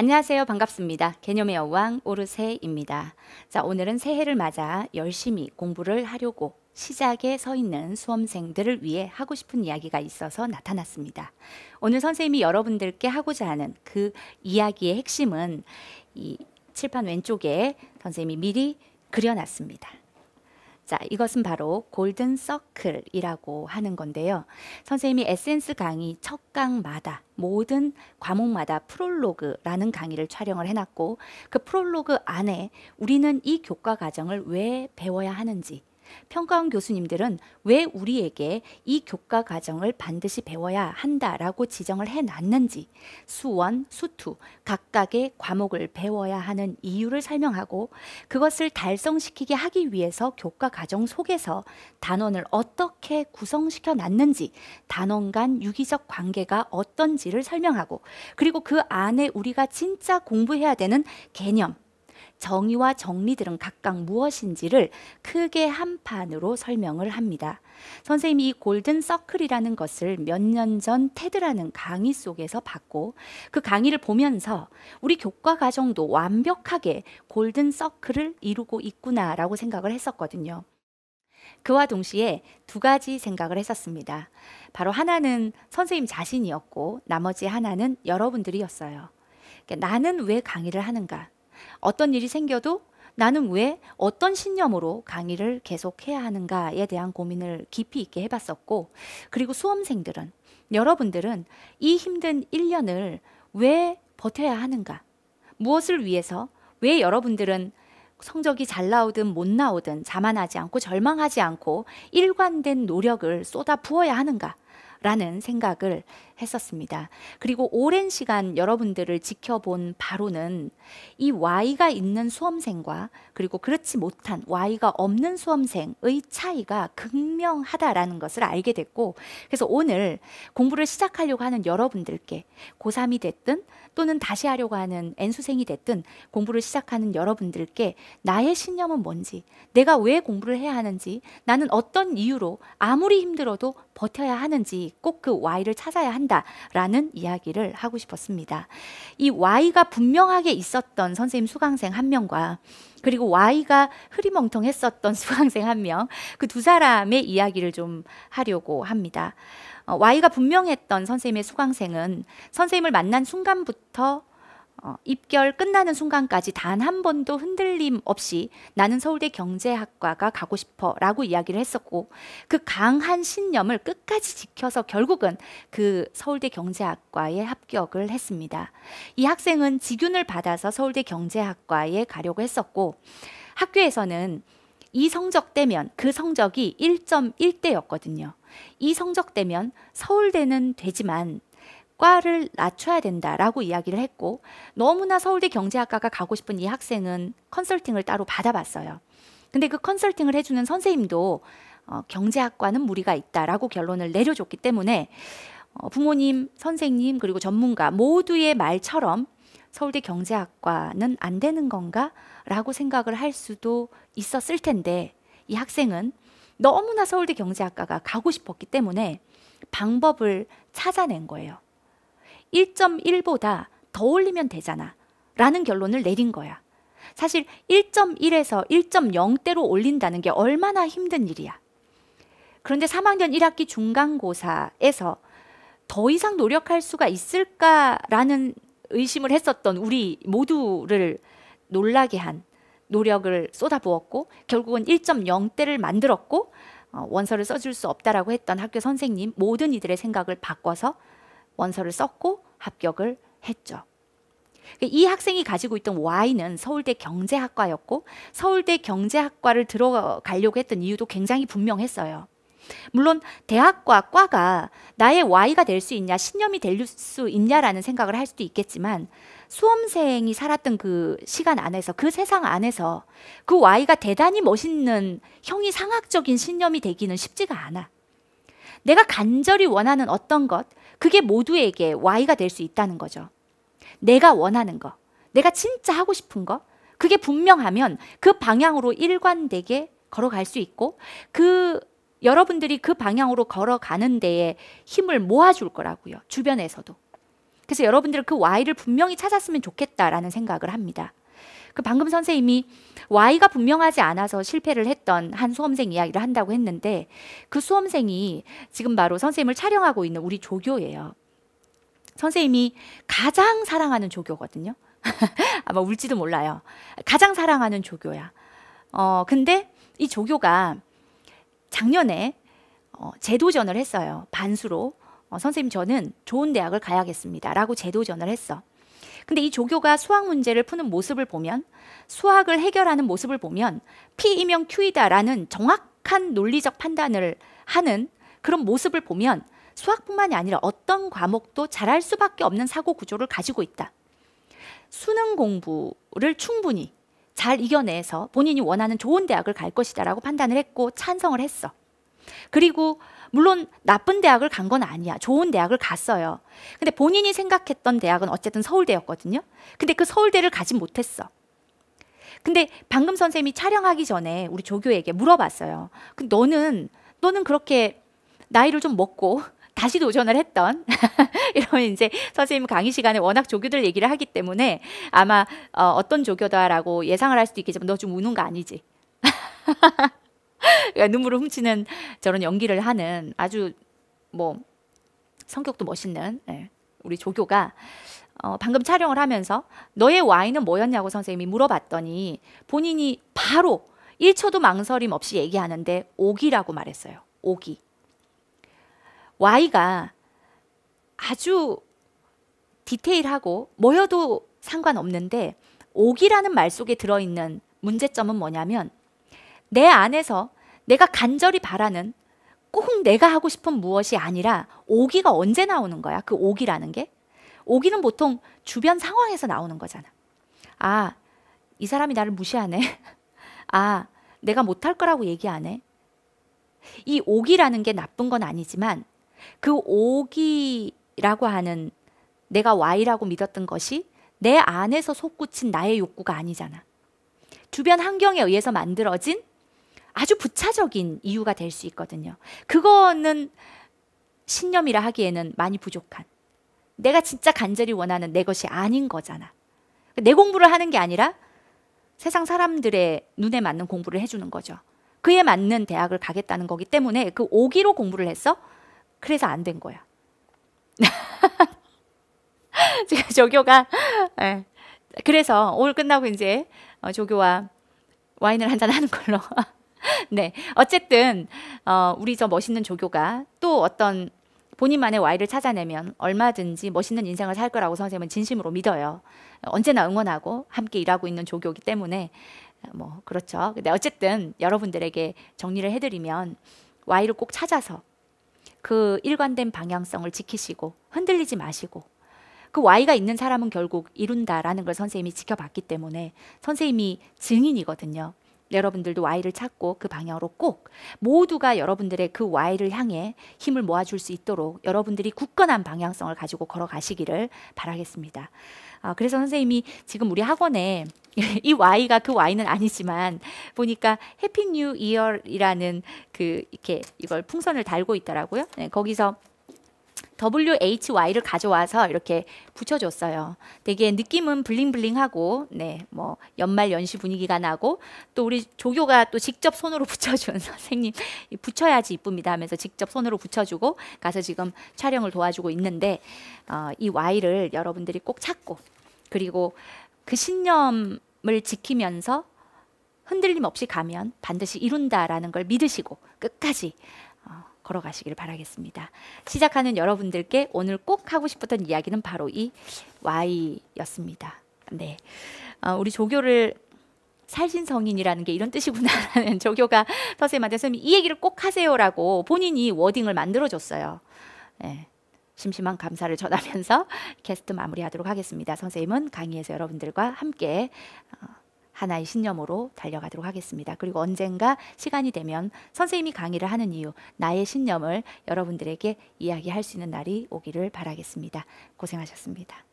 안녕하세요. 반갑습니다. 개념의 여왕 오르세입니다. 자, 오늘은 새해를 맞아 열심히 공부를 하려고 시작에 서 있는 수험생들을 위해 하고 싶은 이야기가 있어서 나타났습니다. 오늘 선생님이 여러분들께 하고자 하는 그 이야기의 핵심은 이 칠판 왼쪽에 선생님이 미리 그려놨습니다. 자, 이것은 바로 골든 서클이라고 하는 건데요. 선생님이 에센스 강의 첫 강마다 모든 과목마다 프롤로그라는 강의를 촬영을 해놨고 그 프롤로그 안에 우리는 이 교과 과정을 왜 배워야 하는지 평가원 교수님들은 왜 우리에게 이 교과 과정을 반드시 배워야 한다라고 지정을 해 놨는지 수원, 수투 각각의 과목을 배워야 하는 이유를 설명하고 그것을 달성시키게 하기 위해서 교과 과정 속에서 단원을 어떻게 구성시켜 놨는지 단원 간 유기적 관계가 어떤지를 설명하고 그리고 그 안에 우리가 진짜 공부해야 되는 개념 정의와 정리들은 각각 무엇인지를 크게 한 판으로 설명을 합니다. 선생님이 이 골든 서클이라는 것을 몇 년 전 테드라는 강의 속에서 봤고 그 강의를 보면서 우리 교과 과정도 완벽하게 골든 서클을 이루고 있구나라고 생각을 했었거든요. 그와 동시에 두 가지 생각을 했었습니다. 바로 하나는 선생님 자신이었고 나머지 하나는 여러분들이었어요. 나는 왜 강의를 하는가? 어떤 일이 생겨도 나는 왜 어떤 신념으로 강의를 계속해야 하는가에 대한 고민을 깊이 있게 해봤었고, 그리고 수험생들은, 여러분들은 이 힘든 1년을 왜 버텨야 하는가? 무엇을 위해서? 왜 여러분들은 성적이 잘 나오든 못 나오든 자만하지 않고 절망하지 않고 일관된 노력을 쏟아 부어야 하는가? 라는 생각을 했었습니다. 그리고 오랜 시간 여러분들을 지켜본 바로는 이 Y가 있는 수험생과 그리고 그렇지 못한 Y가 없는 수험생의 차이가 극명하다라는 것을 알게 됐고 그래서 오늘 공부를 시작하려고 하는 여러분들께 고3이 됐든 또는 다시 하려고 하는 N수생이 됐든 공부를 시작하는 여러분들께 나의 신념은 뭔지 내가 왜 공부를 해야 하는지 나는 어떤 이유로 아무리 힘들어도 버텨야 하는지 꼭 그 Y를 찾아야 한다. 한다라는 이야기를 하고 싶었습니다. 이 Y가 분명하게 있었던 선생님 수강생 한 명과 그리고 Y가 흐리멍텅했었던 수강생 한 명, 그 두 사람의 이야기를 좀 하려고 합니다. 어, Y가 분명했던 선생님의 수강생은 선생님을 만난 순간부터 어, 입결 끝나는 순간까지 단 한 번도 흔들림 없이 나는 서울대 경제학과가 가고 싶어 라고 이야기를 했었고 그 강한 신념을 끝까지 지켜서 결국은 그 서울대 경제학과에 합격을 했습니다. 이 학생은 직윤을 받아서 서울대 경제학과에 가려고 했었고 학교에서는 이 성적 되면 그 성적이 1.1대였거든요. 이 성적 되면 서울대는 되지만 과를 낮춰야 된다라고 이야기를 했고 너무나 서울대 경제학과가 가고 싶은 이 학생은 컨설팅을 따로 받아봤어요. 근데 그 컨설팅을 해주는 선생님도 어, 경제학과는 무리가 있다라고 결론을 내려줬기 때문에 어, 부모님, 선생님 그리고 전문가 모두의 말처럼 서울대 경제학과는 안 되는 건가라고 생각을 할 수도 있었을 텐데 이 학생은 너무나 서울대 경제학과가 가고 싶었기 때문에 방법을 찾아낸 거예요. 1.1보다 더 올리면 되잖아. 라는 결론을 내린 거야. 사실 1.1에서 1.0대로 올린다는 게 얼마나 힘든 일이야. 그런데 3학년 1학기 중간고사에서 더 이상 노력할 수가 있을까라는 의심을 했었던 우리 모두를 놀라게 한 노력을 쏟아부었고 결국은 1.0대를 만들었고 어, 원서를 써줄 수 없다라고 했던 학교 선생님 모든 이들의 생각을 바꿔서 원서를 썼고 합격을 했죠. 그러니까 이 학생이 가지고 있던 Y는 서울대 경제학과였고 서울대 경제학과를 들어가려고 했던 이유도 굉장히 분명했어요. 물론 대학과 과가 나의 Y가 될 수 있냐, 신념이 될 수 있냐라는 생각을 할 수도 있겠지만 수험생이 살았던 그 시간 안에서 그 세상 안에서 그 Y가 대단히 멋있는 형이 상학적인 신념이 되기는 쉽지가 않아. 내가 간절히 원하는 어떤 것, 그게 모두에게 Y가 될 수 있다는 거죠. 내가 원하는 거, 내가 진짜 하고 싶은 거, 그게 분명하면 그 방향으로 일관되게 걸어갈 수 있고 그 여러분들이 그 방향으로 걸어가는 데에 힘을 모아줄 거라고요. 주변에서도. 그래서 여러분들은 그 Y를 분명히 찾았으면 좋겠다라는 생각을 합니다. 그 방금 선생님이 Y가 분명하지 않아서 실패를 했던 한 수험생 이야기를 한다고 했는데 그 수험생이 지금 바로 선생님을 촬영하고 있는 우리 조교예요. 선생님이 가장 사랑하는 조교거든요. 아마 울지도 몰라요. 가장 사랑하는 조교야. 어, 근데 이 조교가 작년에 어, 재도전을 했어요. 반수로. 어, 선생님, 저는 좋은 대학을 가야겠습니다. 라고 재도전을 했어. 근데 이 조교가 수학 문제를 푸는 모습을 보면 수학을 해결하는 모습을 보면 P이면 Q이다라는 정확한 논리적 판단을 하는 그런 모습을 보면 수학뿐만이 아니라 어떤 과목도 잘할 수밖에 없는 사고 구조를 가지고 있다. 수능 공부를 충분히 잘 이겨내서 본인이 원하는 좋은 대학을 갈 것이다라고 판단을 했고 찬성을 했어. 그리고 물론 나쁜 대학을 간 건 아니야. 좋은 대학을 갔어요. 근데 본인이 생각했던 대학은 어쨌든 서울대였거든요. 근데 그 서울대를 가지 못했어. 근데 방금 선생님이 촬영하기 전에 우리 조교에게 물어봤어요. 근데 너는 너는 그렇게 나이를 좀 먹고 다시 도전을 했던 이런 이제 선생님 강의 시간에 워낙 조교들 얘기를 하기 때문에 아마 어, 어떤 조교다라고 예상을 할 수도 있겠지만 너 좀 우는 거 아니지? 그러니까 눈물을 훔치는 저런 연기를 하는 아주 뭐 성격도 멋있는 예, 우리 조교가 어, 방금 촬영을 하면서 너의 와인은 뭐였냐고 선생님이 물어봤더니 본인이 바로 1초도 망설임 없이 얘기하는데 오기라고 말했어요. 오기. 와이가 아주 디테일하고 뭐여도 상관없는데 오기라는 말 속에 들어있는 문제점은 뭐냐면 내 안에서 내가 간절히 바라는 꼭 내가 하고 싶은 무엇이 아니라 오기가 언제 나오는 거야? 그 오기라는 게? 오기는 보통 주변 상황에서 나오는 거잖아. 아, 이 사람이 나를 무시하네. 아, 내가 못할 거라고 얘기 안 해. 이 오기라는 게 나쁜 건 아니지만 그 오기라고 하는 내가 Y라고 믿었던 것이 내 안에서 솟구친 나의 욕구가 아니잖아. 주변 환경에 의해서 만들어진 아주 부차적인 이유가 될 수 있거든요. 그거는 신념이라 하기에는 많이 부족한. 내가 진짜 간절히 원하는 내 것이 아닌 거잖아. 내 공부를 하는 게 아니라 세상 사람들의 눈에 맞는 공부를 해주는 거죠. 그에 맞는 대학을 가겠다는 거기 때문에 그 오기로 공부를 했어? 그래서 안 된 거야. 제가 조교가, 네. 그래서 오늘 끝나고 이제 어, 조교와 와인을 한 잔 하는 걸로. 네. 어쨌든 어, 우리 저 멋있는 조교가 또 어떤 본인만의 와이를 찾아내면 얼마든지 멋있는 인생을 살 거라고 선생님은 진심으로 믿어요. 언제나 응원하고 함께 일하고 있는 조교기 이 때문에 뭐 그렇죠. 근데 어쨌든 여러분들에게 정리를 해드리면 와이를 꼭 찾아서 그 일관된 방향성을 지키시고 흔들리지 마시고 그 Y가 있는 사람은 결국 이룬다라는 걸 선생님이 지켜봤기 때문에 선생님이 증인이거든요. 여러분들도 Y를 찾고 그 방향으로 꼭 모두가 여러분들의 그 Y를 향해 힘을 모아줄 수 있도록 여러분들이 굳건한 방향성을 가지고 걸어가시기를 바라겠습니다. 어, 그래서 선생님이 지금 우리 학원에 이 Y가 그 Y는 아니지만 보니까 해피 뉴 이어라는 그 이렇게 이걸 풍선을 달고 있더라고요. 네, 거기서 WHY를 가져와서 이렇게 붙여줬어요. 되게 느낌은 블링블링하고, 네, 뭐, 연말 연시 분위기가 나고, 또 우리 조교가 또 직접 손으로 붙여준 선생님, 붙여야지 이쁩니다 하면서 직접 손으로 붙여주고, 가서 지금 촬영을 도와주고 있는데, 어, 이 Y를 여러분들이 꼭 찾고, 그리고 그 신념을 지키면서 흔들림 없이 가면 반드시 이룬다라는 걸 믿으시고, 끝까지 걸어가시길 바라겠습니다. 시작하는 여러분들께 오늘 꼭 하고 싶었던 이야기는 바로 이 Y였습니다. 네. 어, 우리 조교를 살신 성인이라는 게 이런 뜻이구나라는 조교가 선생님한테 선생님 이 얘기를 꼭 하세요라고 본인이 워딩을 만들어줬어요. 네. 심심한 감사를 전하면서 캐스트 마무리하도록 하겠습니다. 선생님은 강의에서 여러분들과 함께 어, 하나의 신념으로 달려가도록 하겠습니다. 그리고 언젠가 시간이 되면 선생님이 강의를 하는 이유, 나의 신념을 여러분들에게 이야기할 수 있는 날이 오기를 바라겠습니다. 고생하셨습니다.